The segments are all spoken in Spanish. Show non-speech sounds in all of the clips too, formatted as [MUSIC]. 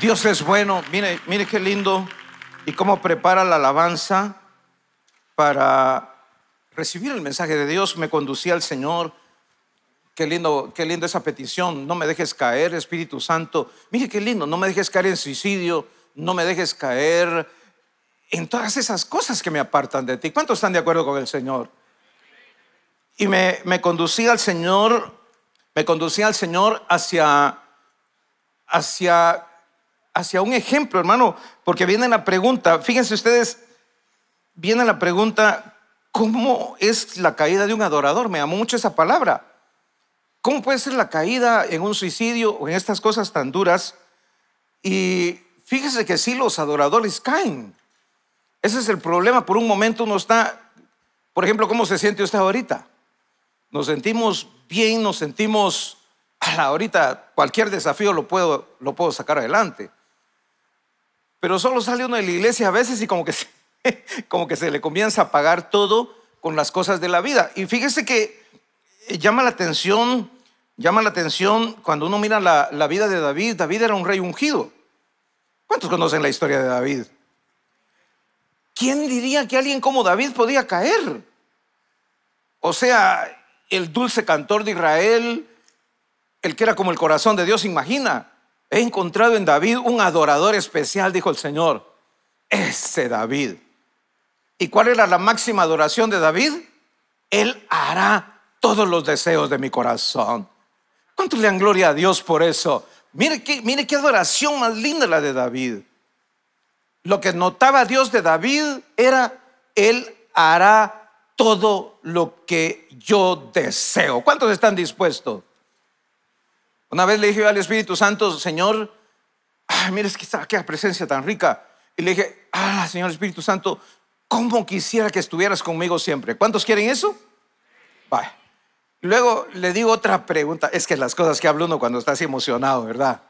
Dios es bueno. Mire, mire qué lindo y cómo prepara la alabanza para recibir el mensaje de Dios. Me conducía al Señor. Qué lindo, qué lindo esa petición. No me dejes caer, Espíritu Santo. Mire qué lindo. No me dejes caer en suicidio. No me dejes caer en todas esas cosas que me apartan de ti. ¿Cuántos están de acuerdo con el Señor? Y me, me conducía al Señor, me conducía al Señor hacia, hacia hacia un ejemplo, hermano, porque viene la pregunta, fíjense ustedes, viene la pregunta, ¿cómo es la caída de un adorador? Me amó mucho esa palabra. ¿Cómo puede ser la caída en un suicidio o en estas cosas tan duras? Y fíjese que sí, los adoradores caen. Ese es el problema. Por un momento uno está, por ejemplo, ¿cómo se siente usted ahorita? Nos sentimos bien, nos sentimos, ahorita cualquier desafío lo puedo, lo puedo sacar adelante pero solo sale uno de la iglesia a veces y como que se, [LAUGHS] como que se le comienza a pagar todo con las cosas de la vida. Y fíjese que eh, llama la atención, llama la atención cuando uno mira la, la vida de David. David era un rey ungido. ¿Cuántos conocen la historia de David? ¿Quién diría que alguien como David podía caer? O sea, el dulce cantor de Israel, el que era como el corazón de Dios, imagina he encontrado en David un adorador especial, dijo el Señor. Ese David. ¿Y cuál era la máxima adoración de David? Él hará todos los deseos de mi corazón. ¿Cuánto le dan gloria a Dios por eso? Mire qué, mire qué adoración más linda la de David. Lo que notaba Dios de David era, Él hará todo lo que yo deseo. ¿Cuántos están dispuestos? Una vez le dije al Espíritu Santo, Señor, ay, mira, es que está presencia tan rica. Y le dije, ah, Señor Espíritu Santo, ¿cómo quisiera que estuvieras conmigo siempre? ¿Cuántos quieren eso? Bye. Luego le digo otra pregunta, es que las cosas que habla uno cuando estás emocionado, ¿verdad?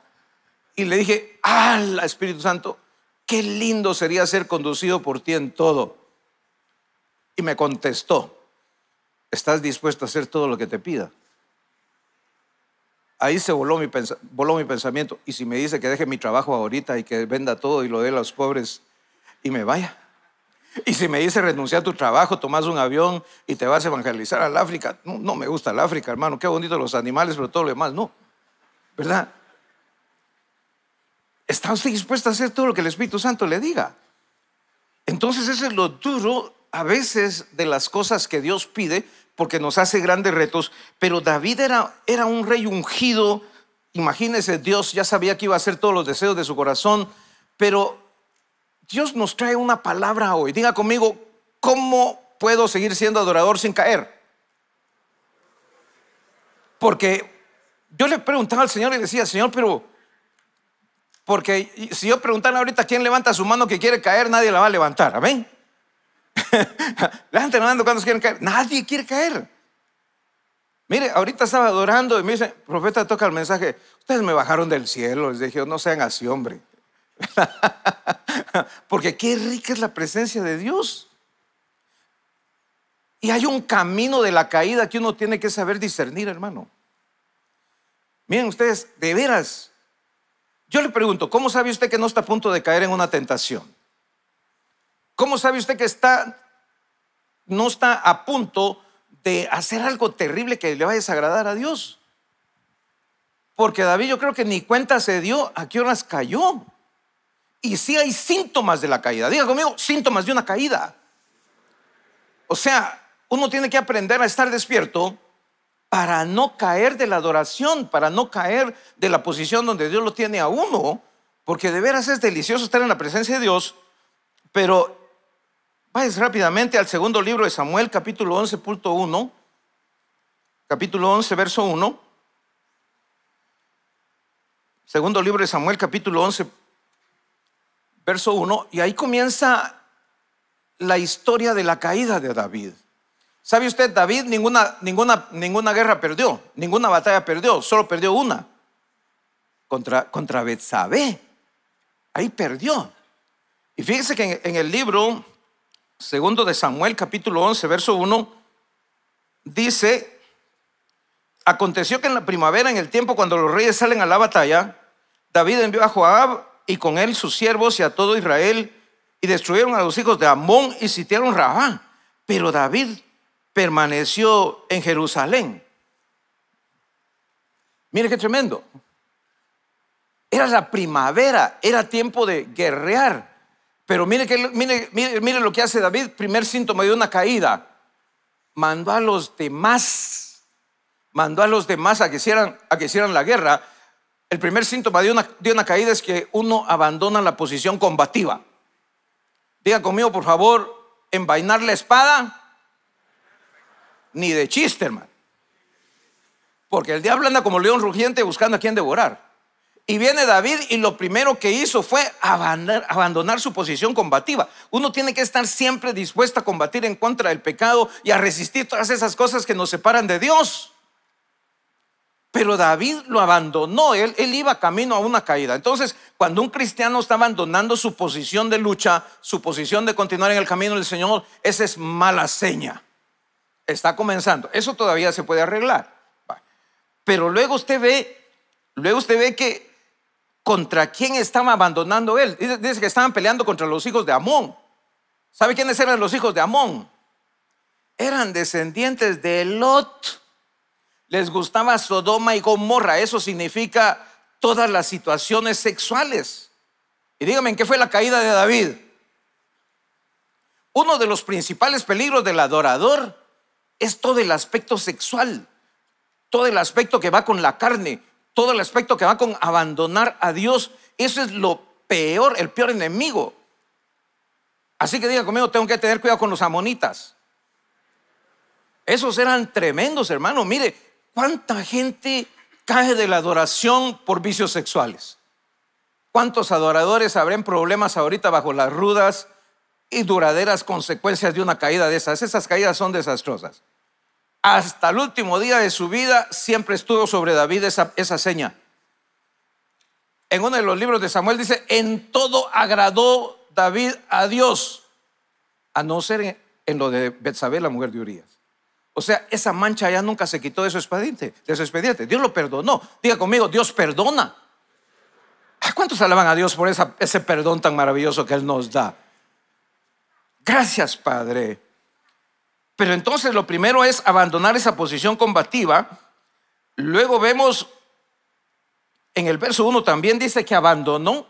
Y le dije, ah, Espíritu Santo, qué lindo sería ser conducido por ti en todo. Y me contestó, ¿estás dispuesto a hacer todo lo que te pida? Ahí se voló mi, pensamiento. Y si me dice que deje mi trabajo ahorita y que venda todo y lo dé a los pobres y me vaya. Y si me dice renunciar a tu trabajo, tomas un avión y te vas a evangelizar al África. No, me gusta el África, hermano. Qué bonito los animales, pero todo lo demás no. ¿Verdad? ¿Está usted dispuesto a hacer todo lo que el Espíritu Santo le diga? Entonces, eso es lo duro a veces de las cosas que Dios pide, porque nos hace grandes retos, pero David era, era un rey ungido, imagínense, Dios ya sabía que iba a hacer todos los deseos de su corazón, pero Dios nos trae una palabra hoy. Diga conmigo, ¿cómo puedo seguir siendo adorador sin caer? Porque yo le preguntaba al Señor y decía, Señor, pero, porque si yo preguntara ahorita quién levanta su mano que quiere caer, nadie la va a levantar, amén la [LAUGHS] gente no cuando quieren caer. Nadie quiere caer. Mire, ahorita estaba adorando y me dice, profeta, toca el mensaje. Ustedes me bajaron del cielo. Les dije, oh, no sean así, hombre. [LAUGHS] Porque qué rica es la presencia de Dios. Y hay un camino de la caída que uno tiene que saber discernir, hermano. Miren ustedes, de veras, yo le pregunto, ¿cómo sabe usted que no está a punto de caer en una tentación? ¿Cómo sabe usted que está, no está a punto de hacer algo terrible que le vaya a desagradar a Dios? Porque David yo creo que ni cuenta se dio a qué horas cayó. Y si hay síntomas de la caída. Diga conmigo, síntomas de una caída. O sea, uno tiene que aprender a estar despierto para no caer de la adoración, para no caer de la posición donde Dios lo tiene a uno, porque de veras es delicioso estar en la presencia de Dios, pero Vayas rápidamente al segundo libro de Samuel, capítulo 11.1, capítulo 11, verso 1. Segundo libro de Samuel, capítulo 11, verso 1, y ahí comienza la historia de la caída de David. ¿Sabe usted, David ninguna, ninguna, ninguna guerra perdió, ninguna batalla perdió, solo perdió una, contra, contra Ahí perdió. Y fíjese que en el libro segundo de Samuel capítulo 11, verso 1, dice, aconteció que en la primavera, en el tiempo cuando los reyes salen a la batalla, David envió a Joab y con él sus siervos y a todo Israel y destruyeron a los hijos de Amón y sitiaron Rabán Pero David permaneció en Jerusalén. Mire qué tremendo. Era la primavera, era tiempo de guerrear. Pero mire, que, mire, mire, lo que hace David, primer síntoma de una caída. Mandó a los demás, mandó a los demás a que hicieran, a que hicieran la guerra. El primer síntoma de una, de una caída es que uno abandona la posición combativa. Diga conmigo, por favor, envainar la espada. Ni de chisterman Porque el diablo anda como león rugiente buscando a quien devorar. Y viene David y lo primero que hizo fue abandonar, su posición combativa. Uno tiene que estar siempre dispuesto a combatir en contra del pecado y a resistir todas esas cosas que nos separan de Dios. Pero David lo abandonó, él, él iba camino a una caída. Entonces, cuando un cristiano está abandonando su posición de lucha, su posición de continuar en el camino del Señor, esa es mala seña. Está comenzando. Eso todavía se puede arreglar. Pero luego usted ve, luego usted ve que contra quién estaba abandonando él. Dice que estaban peleando contra los hijos de Amón. ¿Sabe quiénes eran los hijos de Amón? Eran descendientes de Lot. Les gustaba Sodoma y Gomorra. Eso significa todas las situaciones sexuales. Y dígame, ¿en qué fue la caída de David? Uno de los principales peligros del adorador es todo el aspecto sexual, todo el aspecto que va con la carne, todo el aspecto que va con abandonar a Dios. Eso es lo peor, el peor enemigo. Así que diga conmigo, tengo que tener cuidado con los amonitas. Esos eran tremendos, hermano. Mire, cuánta gente cae de la adoración por vicios sexuales. ¿Cuántos adoradores habrán problemas ahorita bajo las rudas y duraderas consecuencias de una caída de esas? Esas caídas son desastrosas hasta el último día de su vida siempre estuvo sobre David esa, seña. En uno de los libros de Samuel dice, en todo agradó David a Dios, a no ser en, lo de Betsabé, la mujer de Urias. O sea, esa mancha ya nunca se quitó de su expediente, Dios lo perdonó. Diga conmigo, Dios perdona. ¿Cuántos alaban a Dios por ese perdón tan maravilloso que Él nos da? Gracias, Padre. Pero entonces lo primero es abandonar esa posición combativa. Luego vemos en el verso 1 también dice que abandonó.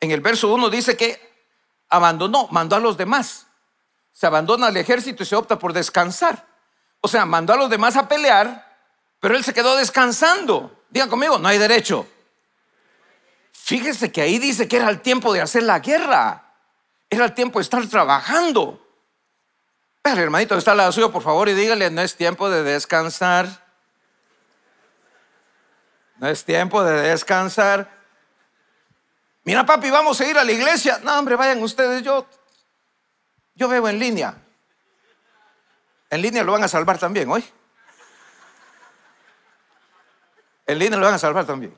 En el verso 1 dice que abandonó, mandó a los demás. Se abandona el ejército y se opta por descansar. O sea, mandó a los demás a pelear, pero él se quedó descansando. Digan conmigo, no hay derecho. Fíjese que ahí dice que era el tiempo de hacer la guerra. Era el tiempo de estar trabajando hermanito, está al lado suyo, por favor, y dígale, no es tiempo de descansar. No es tiempo de descansar. Mira, papi, vamos a ir a la iglesia. No, hombre, vayan ustedes, yo, yo veo en línea. En línea lo van a salvar también hoy. En línea lo van a salvar también.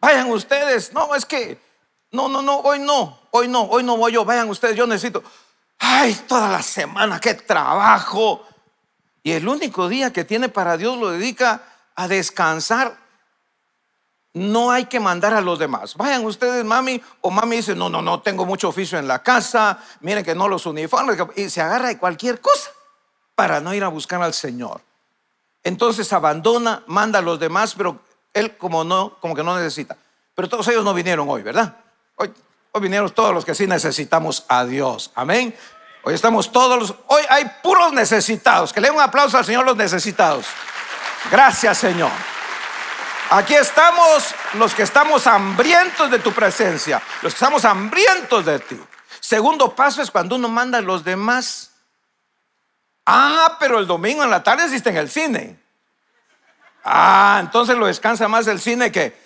Vayan ustedes. No, es que, no, no, no, hoy no, hoy no, hoy no voy yo. Vayan ustedes, yo necesito ay, toda la semana, qué trabajo. Y el único día que tiene para Dios lo dedica a descansar. No hay que mandar a los demás. Vayan ustedes, mami, o mami dice, no, no, no, tengo mucho oficio en la casa, miren que no los uniformes, y se agarra de cualquier cosa para no ir a buscar al Señor. Entonces abandona, manda a los demás, pero él como no, como que no necesita. Pero todos ellos no vinieron hoy, ¿verdad? Hoy Hoy vinieron todos los que sí necesitamos a Dios. Amén. Hoy estamos todos los, hoy hay puros necesitados. Que le den un aplauso al Señor los necesitados. Gracias, Señor. Aquí estamos los que estamos hambrientos de tu presencia, los que estamos hambrientos de ti. Segundo paso es cuando uno manda a los demás. Ah, pero el domingo en la tarde existe en el cine. Ah, entonces lo descansa más el cine que...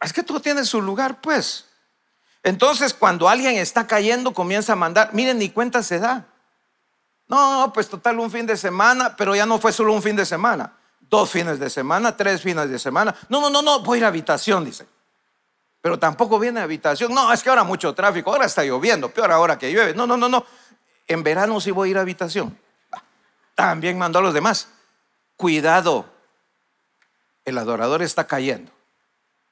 Es que todo tiene su lugar, pues. Entonces, cuando alguien está cayendo, comienza a mandar, miren, ni cuenta se da. No, pues total un fin de semana, pero ya no fue solo un fin de semana, dos fines de semana, tres fines de semana. No, no, no, no, voy a ir a habitación, dice. Pero tampoco viene a habitación. No, es que ahora mucho tráfico, ahora está lloviendo, peor ahora que llueve. No, no, no, no. En verano sí voy a ir a habitación. Ah, también mandó a los demás. Cuidado, el adorador está cayendo.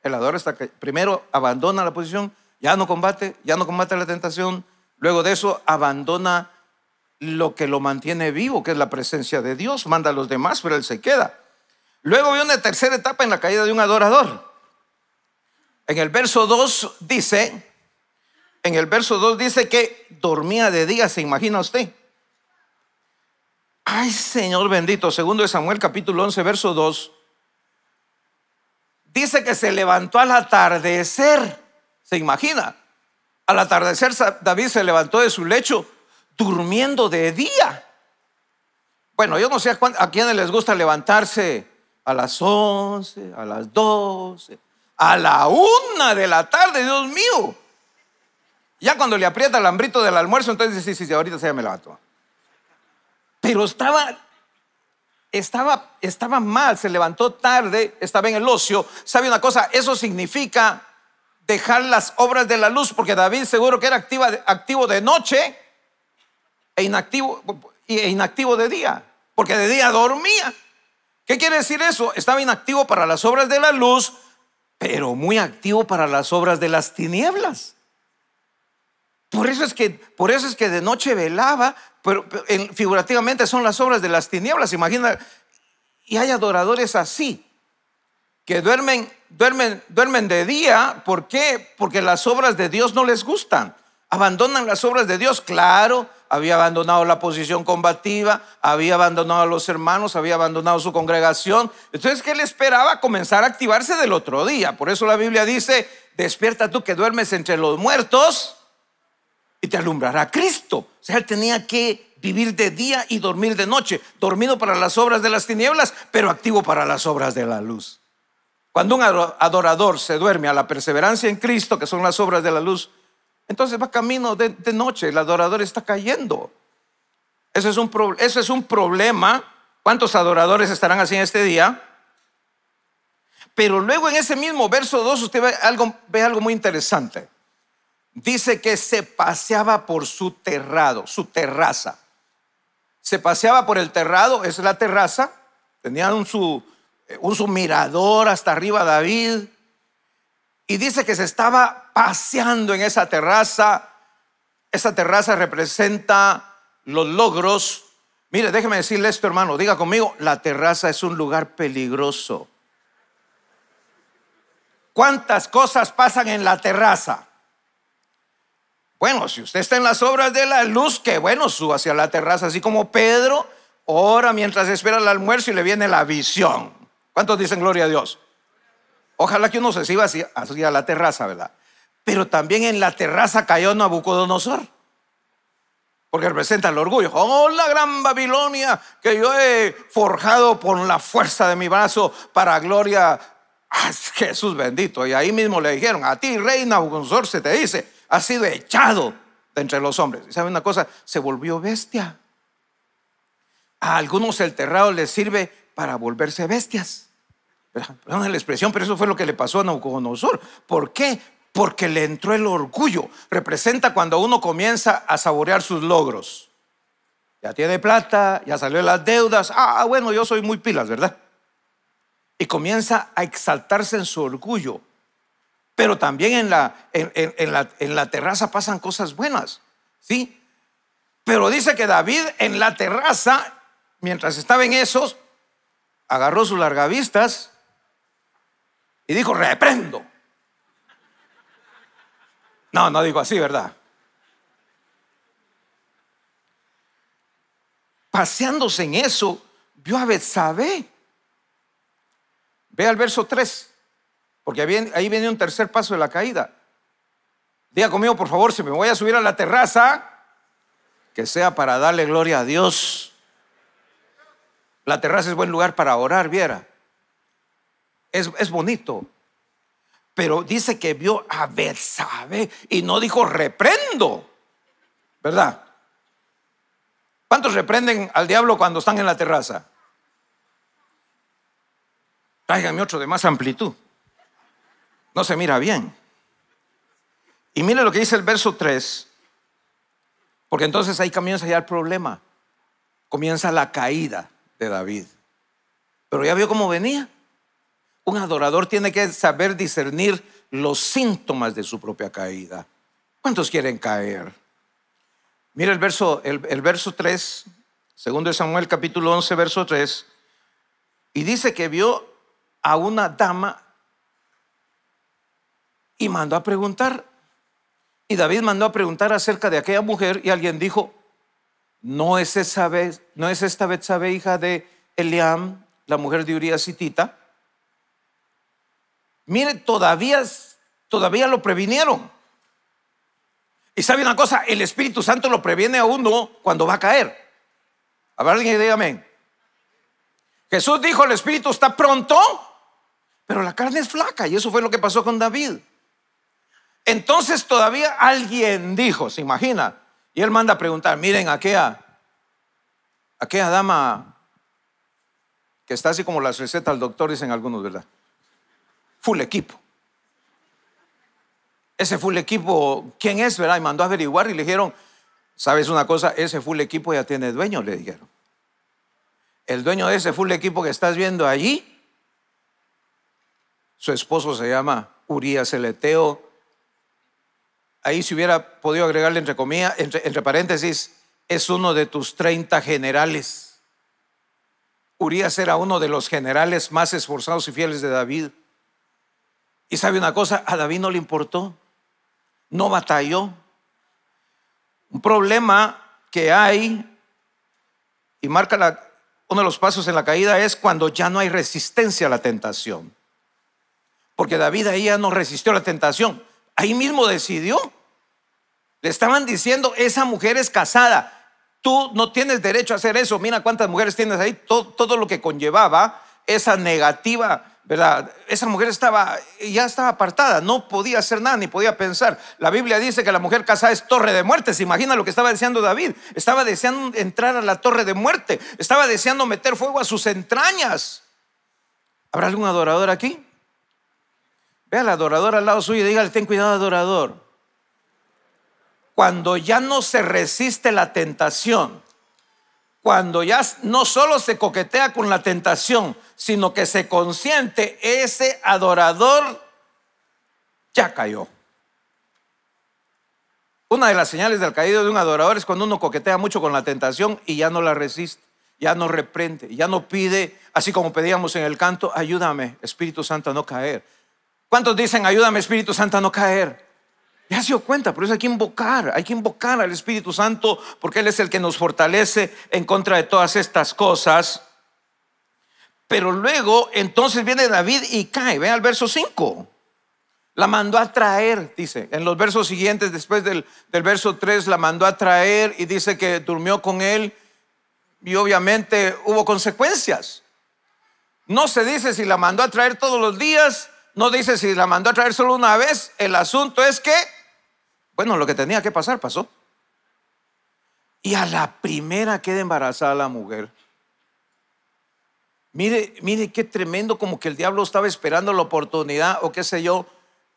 El adorador está cayendo. Primero abandona la posición ya no combate, ya no combate la tentación. Luego de eso abandona lo que lo mantiene vivo, que es la presencia de Dios, manda a los demás, pero él se queda. Luego viene una tercera etapa en la caída de un adorador. En el verso 2 dice, en el verso 2 dice que dormía de día, se imagina usted. Ay, Señor bendito, segundo de Samuel capítulo 11, verso 2, dice que se levantó al atardecer ¿Se imagina? Al atardecer David se levantó de su lecho durmiendo de día. Bueno, yo no sé a, quiénes les gusta levantarse a las 11, a las 12, a la una de la tarde, Dios mío. Ya cuando le aprieta el hambrito del almuerzo, entonces dice, sí, sí, ahorita se me levanto. Pero estaba, estaba, estaba mal, se levantó tarde, estaba en el ocio. ¿Sabe una cosa? Eso significa dejar las obras de la luz, porque David seguro que era activa, activo de noche e inactivo, e inactivo de día, porque de día dormía. ¿Qué quiere decir eso? Estaba inactivo para las obras de la luz, pero muy activo para las obras de las tinieblas. Por eso es que, por eso es que de noche velaba, pero, figurativamente son las obras de las tinieblas. Imagina, y hay adoradores así, que duermen, duermen, duermen de día. ¿Por qué? Porque las obras de Dios no les gustan. Abandonan las obras de Dios, claro. Había abandonado la posición combativa, había abandonado a los hermanos, había abandonado su congregación. Entonces, ¿qué le esperaba? Comenzar a activarse del otro día. Por eso la Biblia dice, despierta tú que duermes entre los muertos y te alumbrará Cristo. O sea, él tenía que vivir de día y dormir de noche, dormido para las obras de las tinieblas, pero activo para las obras de la luz. Cuando un adorador se duerme a la perseverancia en Cristo, que son las obras de la luz, entonces va camino de, noche, el adorador está cayendo. Eso es, un es un problema. ¿Cuántos adoradores estarán así en este día? Pero luego en ese mismo verso 2 usted ve algo, ve algo muy interesante. Dice que se paseaba por su terrado, su terraza. Se paseaba por el terrado, es la terraza. Tenían su, un mirador hasta arriba David. Y dice que se estaba paseando en esa terraza. Esa terraza representa los logros. Mire, déjeme decirle esto, hermano. Diga conmigo, la terraza es un lugar peligroso. ¿Cuántas cosas pasan en la terraza? Bueno, si usted está en las obras de la luz, que bueno, suba hacia la terraza, así como Pedro, ora mientras espera el almuerzo y le viene la visión. ¿Cuántos dicen gloria a Dios? Ojalá que uno se iba hacia la terraza, ¿verdad? Pero también en la terraza cayó Nabucodonosor. Porque representa el orgullo. Oh, la gran Babilonia que yo he forjado por la fuerza de mi brazo para gloria a Jesús bendito. Y ahí mismo le dijeron, a ti, rey Nabucodonosor, se te dice, has sido echado de entre los hombres. ¿Y sabe una cosa? Se volvió bestia. A algunos el terrado les sirve para volverse bestias. Perdón la expresión, pero eso fue lo que le pasó a Nabucodonosor. ¿Por qué? Porque le entró el orgullo. Representa cuando uno comienza a saborear sus logros. Ya tiene plata, ya salió de las deudas. Ah, bueno, yo soy muy pilas, ¿verdad? Y comienza a exaltarse en su orgullo. Pero también en la, la, en la terraza pasan cosas buenas. ¿Sí? Pero dice que David en la terraza, mientras estaba en esos, agarró sus largavistas y dijo, reprendo. No, no dijo así, ¿verdad? Paseándose en eso, vio a Betsabé. Ve al verso 3, porque ahí viene un tercer paso de la caída. Diga conmigo, por favor, si me voy a subir a la terraza, que sea para darle gloria a Dios. La terraza es buen lugar para orar, viera. Es, bonito. Pero dice que vio a sabe y no dijo reprendo. ¿Verdad? ¿Cuántos reprenden al diablo cuando están en la terraza? Tráigame otro de más amplitud. No se mira bien. Y mire lo que dice el verso 3. Porque entonces ahí comienza ya el problema. Comienza la caída. David. Pero ya vio cómo venía. Un adorador tiene que saber discernir los síntomas de su propia caída. ¿Cuántos quieren caer? Mira el verso, el verso 3, segundo de Samuel capítulo 11, verso 3. Y dice que vio a una dama y mandó a preguntar. Y David mandó a preguntar acerca de aquella mujer y alguien dijo, ¿No es, esa vez, ¿No es esta hija de Eliam, la mujer de Urias y Tita? Mire, todavía, todavía lo previnieron. Y sabe una cosa, el Espíritu Santo lo previene a uno cuando va a caer. ver alguien que Jesús dijo, el Espíritu está pronto, pero la carne es flaca. Y eso fue lo que pasó con David. Entonces todavía alguien dijo, se imagina, y él manda a preguntar, miren, aquella, aquella dama que está así como las recetas del doctor, dicen algunos, ¿verdad? Full equipo. Ese full equipo, ¿quién es, verdad? Y mandó a averiguar y le dijeron, ¿sabes una cosa? Ese full equipo ya tiene dueño, le dijeron. El dueño de ese full equipo que estás viendo allí, su esposo se llama Urias Eleteo ahí si hubiera podido agregarle entre comillas, entre, paréntesis, es uno de tus 30 generales. Urias era uno de los generales más esforzados y fieles de David. Y sabe una cosa, a David no le importó, no batalló. Un problema que hay y marca uno de los pasos en la caída es cuando ya no hay resistencia a la tentación. Porque David ahí ya no resistió la tentación ahí mismo decidió. Le estaban diciendo, esa mujer es casada, tú no tienes derecho a hacer eso, mira cuántas mujeres tienes ahí, todo, lo que conllevaba esa negativa ¿verdad? Esa mujer estaba, ya estaba apartada, no podía hacer nada ni podía pensar. La Biblia dice que la mujer casada es torre de muerte. ¿Se imagina lo que estaba deseando David? Estaba deseando entrar a la torre de muerte, estaba deseando meter fuego a sus entrañas. ¿Habrá algún adorador aquí? Ve al adorador al lado suyo y dígale, ten cuidado adorador. Cuando ya no se resiste la tentación, cuando ya no solo se coquetea con la tentación, sino que se consiente, ese adorador ya cayó. Una de las señales del caído de un adorador es cuando uno coquetea mucho con la tentación y ya no la resiste, ya no reprende, ya no pide, así como pedíamos en el canto, ayúdame, Espíritu Santo, a no caer ¿Cuántos dicen, ayúdame Espíritu Santo a no caer? Ya se dio cuenta, por eso hay que invocar, hay que invocar al Espíritu Santo porque Él es el que nos fortalece en contra de todas estas cosas. Pero luego entonces viene David y cae, vean al verso 5. La mandó a traer, dice, en los versos siguientes, después del, del verso 3, la mandó a traer y dice que durmió con él y obviamente hubo consecuencias. No se dice si la mandó a traer todos los días no dice si la mandó a traer solo una vez. El asunto es que, bueno, lo que tenía que pasar pasó. Y a la primera queda embarazada la mujer. Mire, mire qué tremendo, como que el diablo estaba esperando la oportunidad o qué sé yo.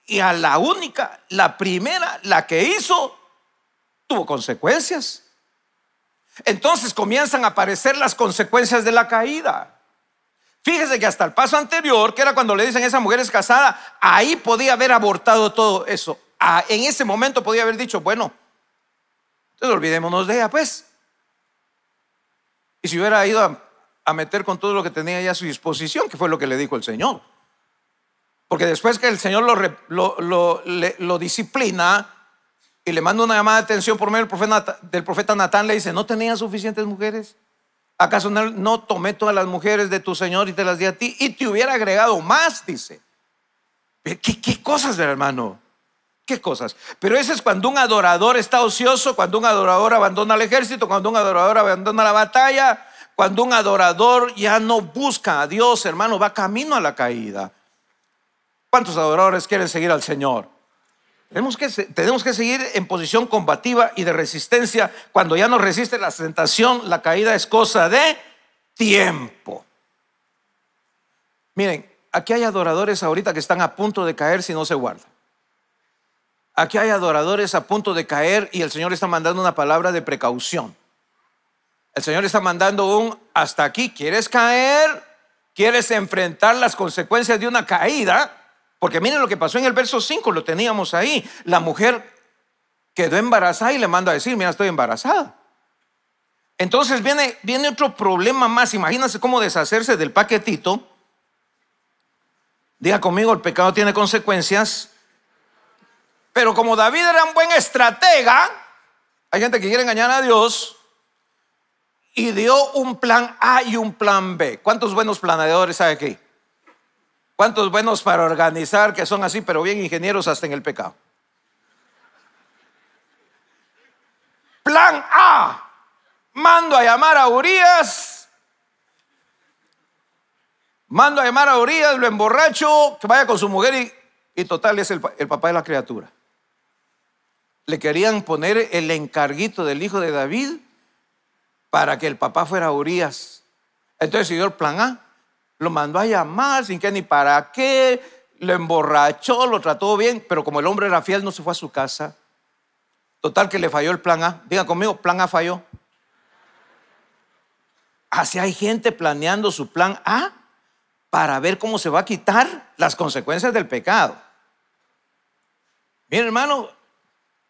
Y a la única, la primera, la que hizo, tuvo consecuencias. Entonces comienzan a aparecer las consecuencias de la caída. Fíjese que hasta el paso anterior, que era cuando le dicen esa mujer es casada, ahí podía haber abortado todo eso. Ah, en ese momento podía haber dicho, bueno, entonces olvidémonos de ella, pues. Y si hubiera ido a, meter con todo lo que tenía ya a su disposición, que fue lo que le dijo el Señor. Porque después que el Señor lo, disciplina y le manda una llamada de atención por medio del profeta, del profeta Natán, le dice, ¿no tenía suficientes mujeres? ¿Acaso no, tomé todas las mujeres de tu Señor y te las di a ti? Y te hubiera agregado más, dice. ¿Qué, qué cosas, hermano? ¿Qué cosas? Pero ese es cuando un adorador está ocioso, cuando un adorador abandona el ejército, cuando un adorador abandona la batalla, cuando un adorador ya no busca a Dios, hermano, va camino a la caída. ¿Cuántos adoradores quieren seguir al Señor? Tenemos que, seguir en posición combativa y de resistencia. Cuando ya no resiste la tentación, la caída es cosa de tiempo. Miren, aquí hay adoradores ahorita que están a punto de caer si no se guardan. Aquí hay adoradores a punto de caer y el Señor está mandando una palabra de precaución. El Señor está mandando un hasta aquí, ¿quieres caer? ¿Quieres enfrentar las consecuencias de una caída? Porque miren lo que pasó en el verso 5, lo teníamos ahí. La mujer quedó embarazada y le manda a decir, mira, estoy embarazada. Entonces viene, viene otro problema más. Imagínense cómo deshacerse del paquetito. Diga conmigo, el pecado tiene consecuencias. Pero como David era un buen estratega, hay gente que quiere engañar a Dios y dio un plan A y un plan B. ¿Cuántos buenos planeadores hay aquí? ¿Cuántos buenos para organizar que son así, pero bien ingenieros hasta en el pecado? Plan A. Mando a llamar a Urias. Mando a llamar a Urias, lo emborracho, que vaya con su mujer y, total es el, papá de la criatura. Le querían poner el encarguito del hijo de David para que el papá fuera Urias. Entonces siguió el plan A. Lo mandó a llamar sin que ni para qué, lo emborrachó, lo trató bien, pero como el hombre era fiel, no se fue a su casa. Total que le falló el plan A. Diga conmigo, plan A falló. Así hay gente planeando su plan A para ver cómo se va a quitar las consecuencias del pecado. Miren, hermano,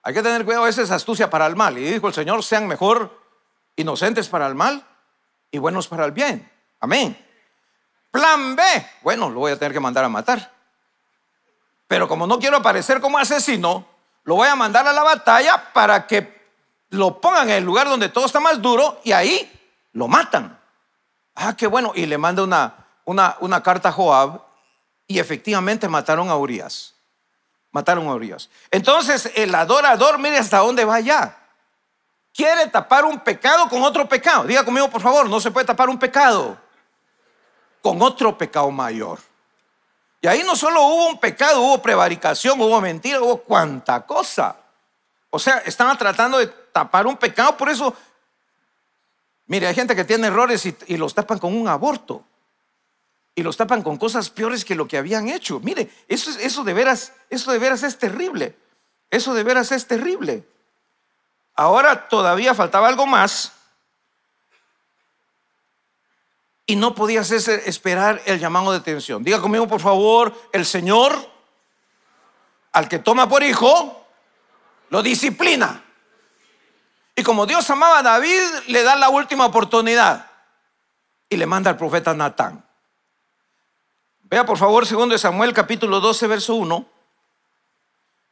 hay que tener cuidado, esa es astucia para el mal. Y dijo el Señor, sean mejor inocentes para el mal y buenos para el bien. Amén. Plan B, bueno, lo voy a tener que mandar a matar. Pero como no quiero aparecer como asesino, lo voy a mandar a la batalla para que lo pongan en el lugar donde todo está más duro y ahí lo matan. Ah, qué bueno. Y le manda una, una, carta a Joab y efectivamente mataron a Urias. Mataron a Urias. Entonces el adorador, mire hasta dónde va ya. Quiere tapar un pecado con otro pecado. Diga conmigo, por favor, no se puede tapar un pecado con otro pecado mayor. Y ahí no solo hubo un pecado, hubo prevaricación, hubo mentira, hubo cuanta cosa. O sea, estaban tratando de tapar un pecado, por eso, mire, hay gente que tiene errores y, los tapan con un aborto. Y los tapan con cosas peores que lo que habían hecho. Mire, eso, eso de veras, eso de veras es terrible. Eso de veras es terrible. Ahora todavía faltaba algo más y no podía esperar el llamado de atención. Diga conmigo, por favor, el Señor al que toma por hijo, lo disciplina. Y como Dios amaba a David, le da la última oportunidad y le manda al profeta Natán. Vea por favor segundo de Samuel capítulo 12 verso 1.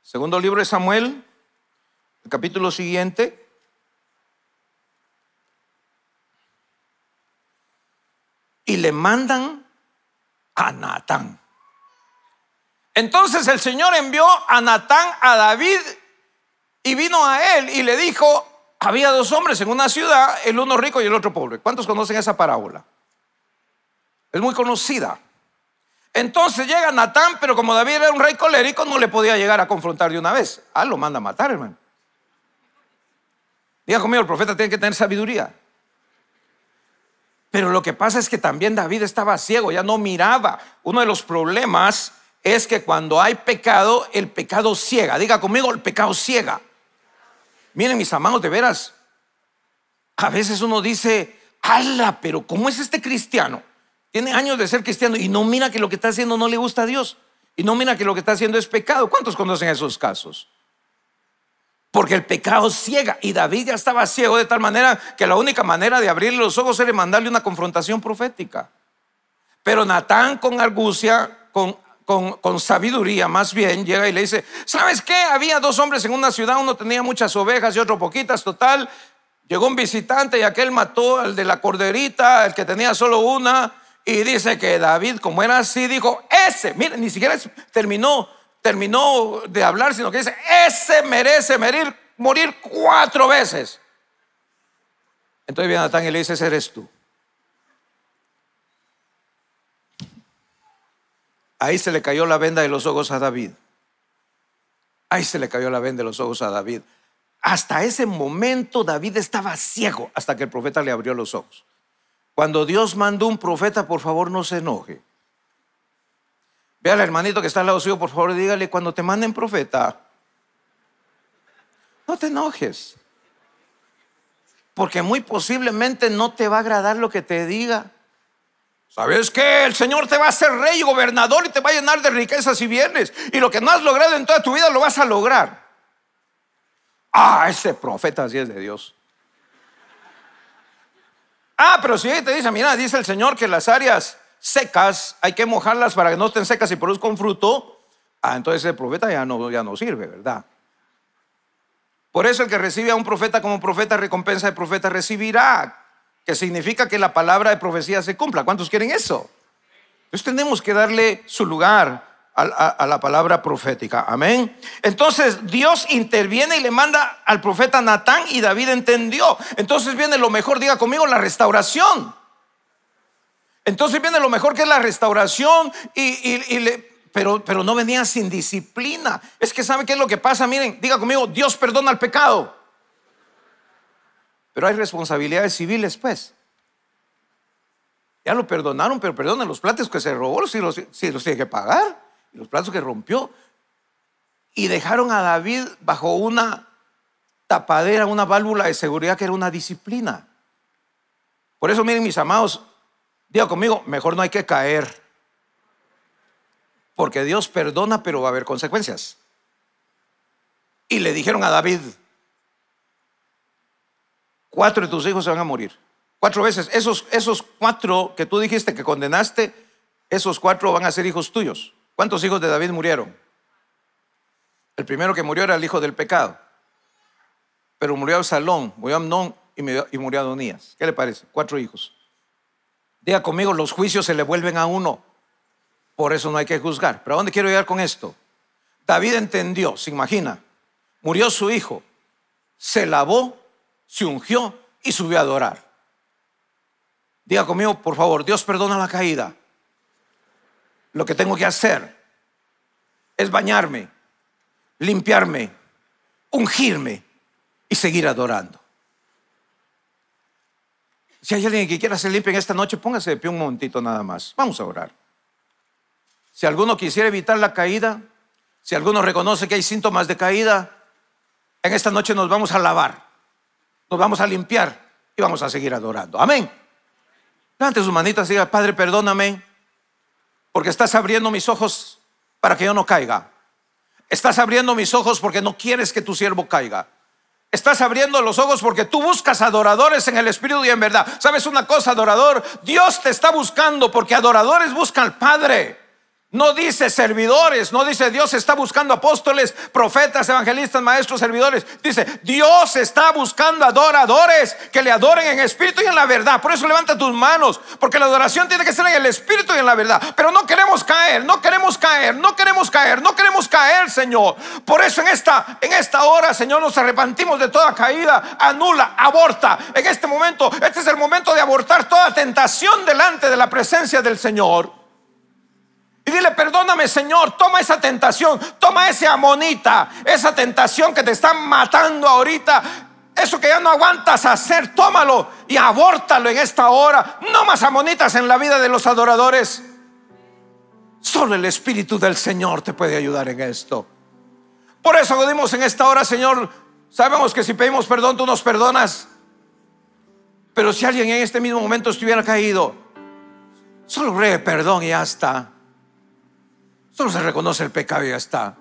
Segundo libro de Samuel, el capítulo siguiente. y le mandan a Natán. Entonces el Señor envió a Natán a David y vino a él y le dijo, había dos hombres en una ciudad, el uno rico y el otro pobre. ¿Cuántos conocen esa parábola? Es muy conocida. Entonces llega Natán, pero como David era un rey colérico, no le podía llegar a confrontar de una vez. Ah, lo manda a matar, hermano. Diga conmigo, el profeta tiene que tener sabiduría. Pero lo que pasa es que también David estaba ciego, ya no miraba. Uno de los problemas es que cuando hay pecado, el pecado ciega. Diga conmigo, el pecado ciega. Miren mis amados, de veras, a veces uno dice, ala, pero ¿cómo es este cristiano? Tiene años de ser cristiano y no mira que lo que está haciendo no le gusta a Dios. Y no mira que lo que está haciendo es pecado. ¿Cuántos conocen esos casos? Porque el pecado ciega. Y David ya estaba ciego de tal manera que la única manera de abrirle los ojos era mandarle una confrontación profética. Pero Natán con argucia, con, con, sabiduría más bien, llega y le dice, ¿sabes qué? Había dos hombres en una ciudad, uno tenía muchas ovejas y otro poquitas, total. Llegó un visitante y aquel mató al de la corderita, el que tenía solo una. Y dice que David, como era así, dijo, ese, mira, ni siquiera terminó terminó de hablar, sino que dice, ese merece morir, cuatro veces. Entonces viene Natán y le dice, ese eres tú. Ahí se le cayó la venda de los ojos a David. Ahí se le cayó la venda de los ojos a David. Hasta ese momento David estaba ciego hasta que el profeta le abrió los ojos. Cuando Dios mandó un profeta, por favor no se enoje. Ve al hermanito que está al lado suyo, por favor, dígale, cuando te manden profeta, no te enojes. Porque muy posiblemente no te va a agradar lo que te diga. ¿Sabes qué? El Señor te va a hacer rey y gobernador y te va a llenar de riquezas y bienes. Y lo que no has logrado en toda tu vida lo vas a lograr. Ah, ese profeta así es de Dios. Ah, pero si te dice, mira, dice el Señor que las áreas secas, hay que mojarlas para que no estén secas y produzcan fruto, ah, entonces el profeta ya no, ya no sirve, ¿verdad? Por eso el que recibe a un profeta como profeta, recompensa de profeta recibirá, que significa que la palabra de profecía se cumpla. ¿Cuántos quieren eso? Entonces tenemos que darle su lugar a, la palabra profética. Amén. Entonces Dios interviene y le manda al profeta Natán y David entendió. Entonces viene lo mejor, diga conmigo, la restauración. Entonces viene lo mejor que es la restauración y, pero, no venía sin disciplina. Es que sabe qué es lo que pasa. Miren, diga conmigo, Dios perdona el pecado. Pero hay responsabilidades civiles, pues. Ya lo perdonaron, pero perdonen los platos que se robó, si los, si los tiene que pagar, los platos que rompió. Y dejaron a David bajo una tapadera, una válvula de seguridad que era una disciplina. Por eso, miren, mis amados, Diga conmigo, mejor no hay que caer. Porque Dios perdona, pero va a haber consecuencias. Y le dijeron a David, cuatro de tus hijos se van a morir. Cuatro veces. Esos, esos cuatro que tú dijiste que condenaste, esos cuatro van a ser hijos tuyos. ¿Cuántos hijos de David murieron? El primero que murió era el hijo del pecado. Pero murió Absalón, murió Amnón y murió Adonías. ¿Qué le parece? Cuatro hijos. Diga conmigo, los juicios se le vuelven a uno. Por eso no hay que juzgar. Pero ¿a dónde quiero llegar con esto? David entendió, se imagina. Murió su hijo, se lavó, se ungió y subió a adorar. Diga conmigo, por favor, Dios perdona la caída. Lo que tengo que hacer es bañarme, limpiarme, ungirme y seguir adorando. Si hay alguien que quiera se limpio en esta noche, póngase de pie un momentito nada más. Vamos a orar. Si alguno quisiera evitar la caída, si alguno reconoce que hay síntomas de caída, en esta noche nos vamos a lavar, nos vamos a limpiar y vamos a seguir adorando. Amén. Levante sus manitas y diga, Padre, perdóname, porque estás abriendo mis ojos para que yo no caiga. Estás abriendo mis ojos porque no quieres que tu siervo caiga. Estás abriendo los ojos porque tú buscas adoradores en el Espíritu y en verdad. ¿Sabes una cosa, adorador? Dios te está buscando porque adoradores buscan al Padre. No dice servidores, no dice Dios está buscando apóstoles, profetas, evangelistas, maestros, servidores. Dice Dios está buscando adoradores que le adoren en espíritu y en la verdad. Por eso levanta tus manos, porque la adoración tiene que ser en el espíritu y en la verdad. Pero no queremos caer, no queremos caer, no queremos caer, no queremos caer, Señor. Por eso en esta, en esta hora, Señor, nos arrepentimos de toda caída, anula, aborta. En este momento, este es el momento de abortar toda tentación delante de la presencia del Señor dile, perdóname Señor, toma esa tentación, toma ese amonita, esa tentación que te están matando ahorita. Eso que ya no aguantas hacer, tómalo y abórtalo en esta hora. No más amonitas en la vida de los adoradores. Solo el Espíritu del Señor te puede ayudar en esto. Por eso dimos en esta hora, Señor. Sabemos que si pedimos perdón, tú nos perdonas. Pero si alguien en este mismo momento estuviera caído, solo re perdón y ya está. Solo se reconoce el pecado y ya está.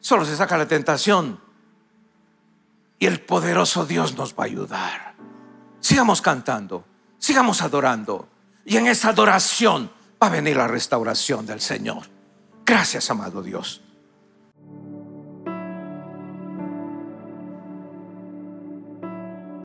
Solo se saca la tentación. Y el poderoso Dios nos va a ayudar. Sigamos cantando, sigamos adorando. Y en esa adoración va a venir la restauración del Señor. Gracias, amado Dios.